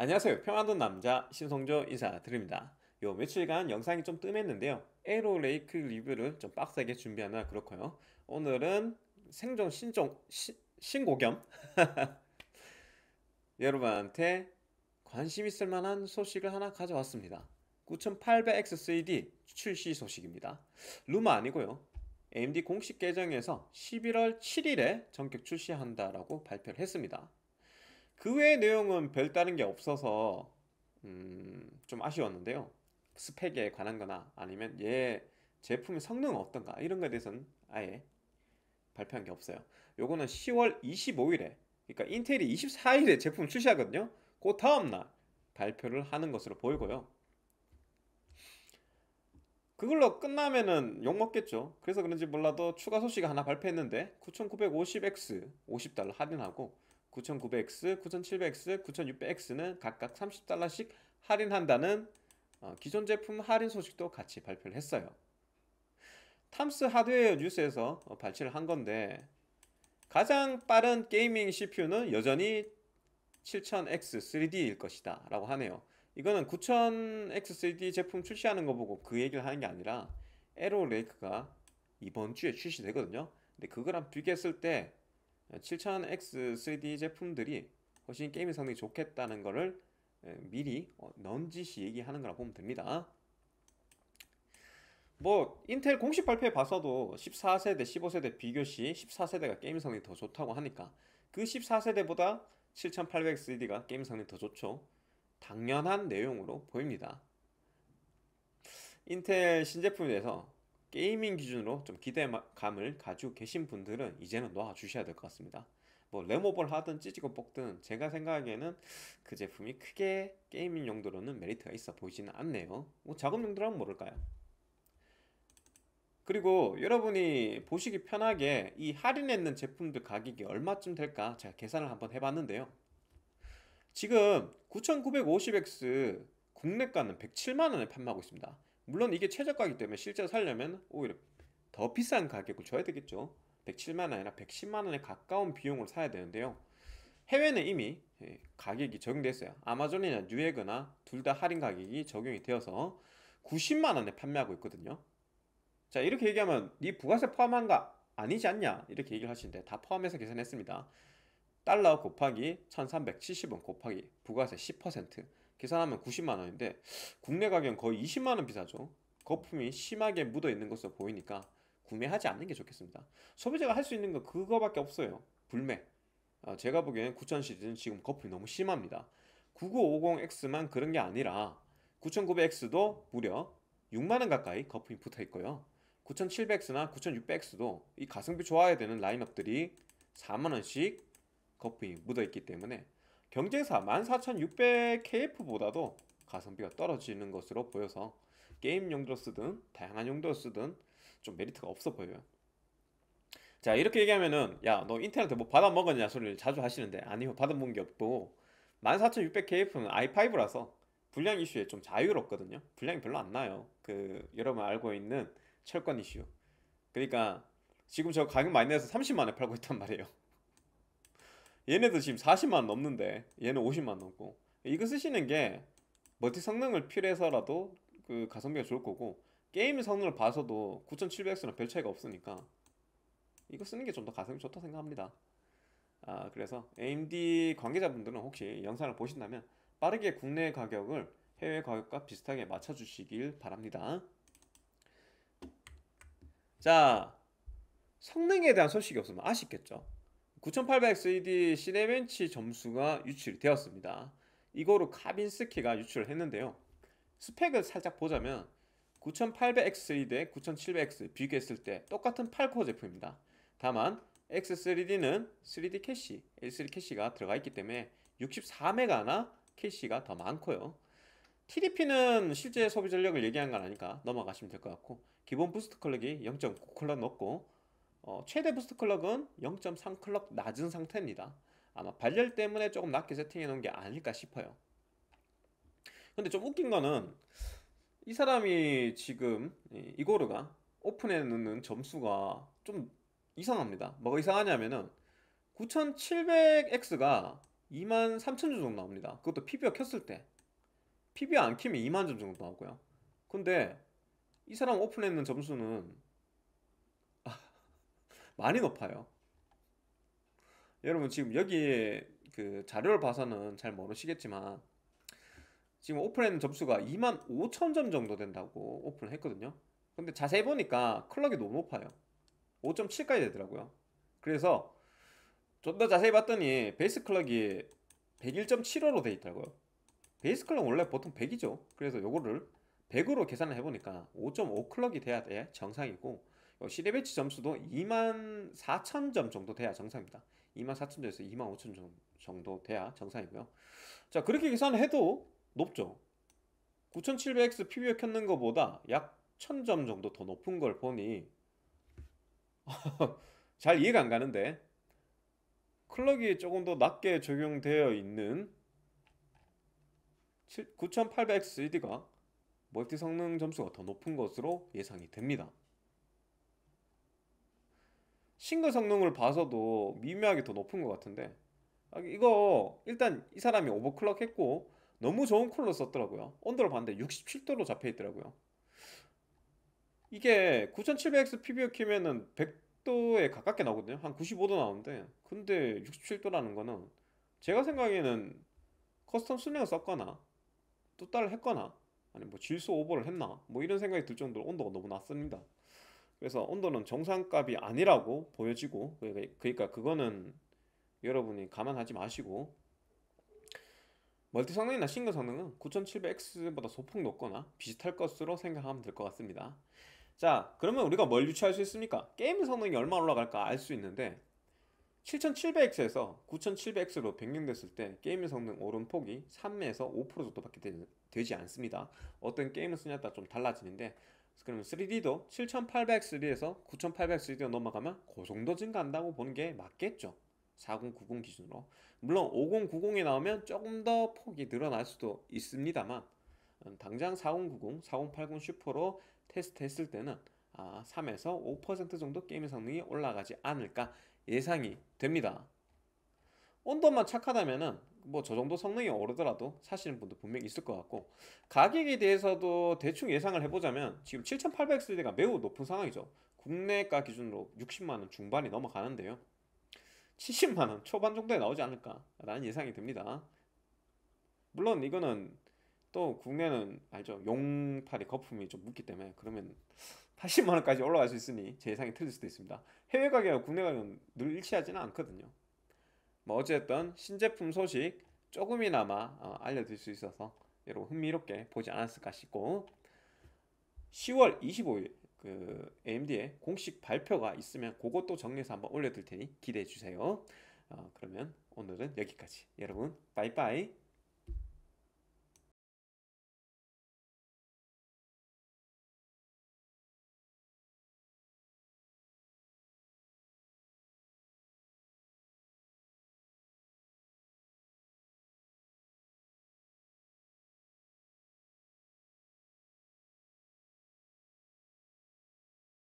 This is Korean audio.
안녕하세요 평화돈 남자 신성조 인사드립니다 요 며칠간 영상이 좀 뜸했는데요 에로레이크 리뷰를 좀 빡세게 준비하나 그렇고요 오늘은 생존 신종 시, 신고 겸 여러분한테 관심 있을 만한 소식을 하나 가져왔습니다 9800X3D 출시 소식입니다 루마 아니고요 AMD 공식 계정에서 11월 7일에 전격 출시한다라고 발표를 했습니다 그 외의 내용은 별다른 게 없어서 음, 좀 아쉬웠는데요. 스펙에 관한 거나 아니면 얘 제품의 성능은 어떤가 이런 거에 대해서는 아예 발표한 게 없어요. 요거는 10월 25일에 그러니까 인텔이 24일에 제품 출시하거든요. 그 다음 날 발표를 하는 것으로 보이고요. 그걸로 끝나면은 욕먹겠죠. 그래서 그런지 몰라도 추가 소식 하나 발표했는데 9950X 50달러 할인하고 9900X, 9700X, 9600X는 각각 30달러씩 할인한다는 어, 기존 제품 할인 소식도 같이 발표를 했어요. 탐스 하드웨어 뉴스에서 어, 발췌를 한 건데 가장 빠른 게이밍 CPU는 여전히 7000X 3D일 것이다 라고 하네요. 이거는 9000X 3D 제품 출시하는 거 보고 그 얘기를 하는 게 아니라 에로 레이크가 이번 주에 출시되거든요. 근데 그거랑 비교했을 때 7000X 3D 제품들이 훨씬 게임의 성능이 좋겠다는 것을 예, 미리 어, 넌지시 얘기하는 거라 고 보면 됩니다 뭐 인텔 공식 발표에 봐서도 14세대, 15세대 비교시 14세대가 게임 성능이 더 좋다고 하니까 그 14세대보다 7800XD가 게임 성능이 더 좋죠 당연한 내용으로 보입니다 인텔 신제품에 대해서 게이밍 기준으로 좀 기대감을 가지고 계신 분들은 이제는 놓아주셔야될 것 같습니다. 뭐 레모볼 하든 찌지고 뽑든 제가 생각하기에는 그 제품이 크게 게이밍 용도로는 메리트가 있어 보이지는 않네요. 뭐 작업 용도라면 모를까요? 그리고 여러분이 보시기 편하게 이 할인했는 제품들 가격이 얼마쯤 될까 제가 계산을 한번 해봤는데요. 지금 9950X 국내가는 107만원에 판매하고 있습니다. 물론 이게 최저가이기 때문에 실제로 살려면 오히려 더 비싼 가격을 줘야 되겠죠 107만원 이나 110만원에 가까운 비용을 사야 되는데요 해외는 이미 예, 가격이 적용됐어요 아마존이나 뉴에그나 둘 다 할인 가격이 적용이 되어서 90만원에 판매하고 있거든요 자 이렇게 얘기하면 네 부가세 포함한가? 아니지 않냐? 이렇게 얘기를 하시는데 다 포함해서 계산했습니다 달러 곱하기 1370원 곱하기 부가세 10% 계산하면 90만 원인데 국내 가격 은 거의 20만 원 비싸죠. 거품이 심하게 묻어 있는 것으로 보이니까 구매하지 않는 게 좋겠습니다. 소비자가 할 수 있는 건 그거밖에 없어요. 불매. 어, 제가 보기에는 9000 시리즈는 지금 거품이 너무 심합니다. 9950X만 그런 게 아니라 9900X도 무려 6만원 가까이 거품이 붙어 있고요. 9700X나 9600X도 이 가성비 좋아야 되는 라인업들이 4만원씩 거품이 묻어 있기 때문에 경쟁사 14600KF보다도 가성비가 떨어지는 것으로 보여서 게임 용도로 쓰든 다양한 용도로 쓰든 좀 메리트가 없어 보여요 자 이렇게 얘기하면은 야 너 인터넷에 뭐 받아먹었냐 소리를 자주 하시는데 아니요 뭐 받아먹은 게 없고 14600KF는 i5라서 불량 이슈에 좀 자유롭거든요 불량이 별로 안 나요 그 여러분 알고 있는 철권 이슈 그러니까 지금 저 가격 많이 내서 30만원에 팔고 있단 말이에요 얘네도 지금 40만 넘는데 얘는 50만 넘고 이거 쓰시는 게 멀티 성능을 필요해서라도 그 가성비가 좋을 거고 게임 성능을 봐서도 9700X랑 별 차이가 없으니까 이거 쓰는 게 좀 더 가성비 좋다 고 생각합니다 아 그래서 AMD 관계자분들은 혹시 영상을 보신다면 빠르게 국내 가격을 해외 가격과 비슷하게 맞춰주시길 바랍니다 자 성능에 대한 소식이 없으면 아쉽겠죠 9800CD 시네벤치 점수가 유출이 되었습니다. 이거로 카빈스키가 유출을 했는데요. 스펙을 살짝 보자면 9800X3 대 9700X 비교했을 때 똑같은 8코어 제품입니다. 다만 X3D는 3D 캐시, L3 캐시가 들어가 있기 때문에 64메가나 캐시가 더 많고요. TDP는 실제 소비 전력을 얘기한 건 아니까 넘어가시면 될 것 같고 기본 부스트 컬렉이 0.9컬러 넣고 어, 최대 부스트 클럭은 0.3 클럭 낮은 상태입니다. 아마 발열 때문에 조금 낮게 세팅해 놓은 게 아닐까 싶어요. 근데 좀 웃긴 거는 이 사람이 지금 이고르가 오픈해 놓는 점수가 좀 이상합니다. 뭐가 이상하냐면은 9700X가 23,000점 정도 나옵니다. 그것도 PB어 켰을 때. PB어 안 키면 2만점 정도 나오고요. 근데 이 사람 오픈해 는 점수는 많이 높아요. 여러분 지금 여기 그 자료를 봐서는 잘 모르시겠지만 지금 오픈했는 점수가 2만 5천 점 정도 된다고 오픈을 했거든요. 근데 자세히 보니까 클럭이 너무 높아요. 5.7까지 되더라고요. 그래서 좀 더 자세히 봤더니 베이스 클럭이 101.75로 돼 있더라고요. 베이스 클럭 원래 보통 100이죠. 그래서 요거를 100으로 계산을 해보니까 5.5 클럭이 돼야 돼 정상이고 어, 시리베치 점수도 2만 4천 점 정도 돼야 정상입니다. 2만 4천 점에서 2만 5천 점 정도 돼야 정상이고요. 자 그렇게 계산해도 높죠. 9700X PBO 켰는 것보다 약 1000점 정도 더 높은 걸 보니 잘 이해가 안 가는데 클럭이 조금 더 낮게 적용되어 있는 9800XD가 멀티 성능 점수가 더 높은 것으로 예상이 됩니다. 싱글 성능을 봐서도 미묘하게 더 높은 것 같은데 아, 이거 일단 이 사람이 오버클럭 했고 너무 좋은 쿨러 썼더라고요 온도를 봤는데 67도로 잡혀있더라고요 이게 9700X PBO 키면은 100도에 가깝게 나오거든요 한 95도 나오는데 근데 67도라는 거는 제가 생각에는 커스텀 순행을 썼거나 또 따를 했거나 아니 뭐 질소 오버를 했나 뭐 이런 생각이 들 정도로 온도가 너무 낮습니다 그래서 온도는 정상값이 아니라고 보여지고 그러니까, 그러니까 그거는 여러분이 감안하지 마시고 멀티 성능이나 싱글 성능은 9700X보다 소폭 높거나 비슷할 것으로 생각하면 될 것 같습니다 자 그러면 우리가 뭘 유추할 수 있습니까? 게임 성능이 얼마 올라갈까 알 수 있는데 7700X에서 9700X로 변경됐을 때 게임의 성능 오름폭이 3에서 5% 정도밖에 되지 않습니다 어떤 게임을 쓰냐에 따라 좀 달라지는데 그러면 3D도 7800 3D에서 9800 3D로 넘어가면 그 정도 증가한다고 보는 게 맞겠죠. 4090 기준으로. 물론 5090이 나오면 조금 더 폭이 늘어날 수도 있습니다만 음, 당장 4090, 4080 슈퍼로 테스트했을 때는 3에서 아, 5% 정도 게임의 성능이 올라가지 않을까 예상이 됩니다. 온도만 착하다면은 뭐저 정도 성능이 오르더라도 사시는 분도 분명히 있을 것 같고 가격에 대해서도 대충 예상을 해보자면 지금 7800X가 매우 높은 상황이죠 국내가 기준으로 60만원 중반이 넘어가는데요 70만원 초반 정도에 나오지 않을까라는 예상이 됩니다 물론 이거는 또 국내는 알죠 용팔이 거품이 좀 묻기 때문에 그러면 80만원까지 올라갈 수 있으니 제 예상이 틀릴 수도 있습니다 해외 가격과 국내 가격은 늘 일치하지는 않거든요 뭐 어쨌든 신제품 소식 조금이나마 어, 알려드릴 수 있어서 여러분 흥미롭게 보지 않았을까 싶고 10월 25일 그 AMD의 공식 발표가 있으면 그것도 정리해서 한번 올려드릴 테니 기대해 주세요. 어, 그러면 오늘은 여기까지. 여러분, 바이바이.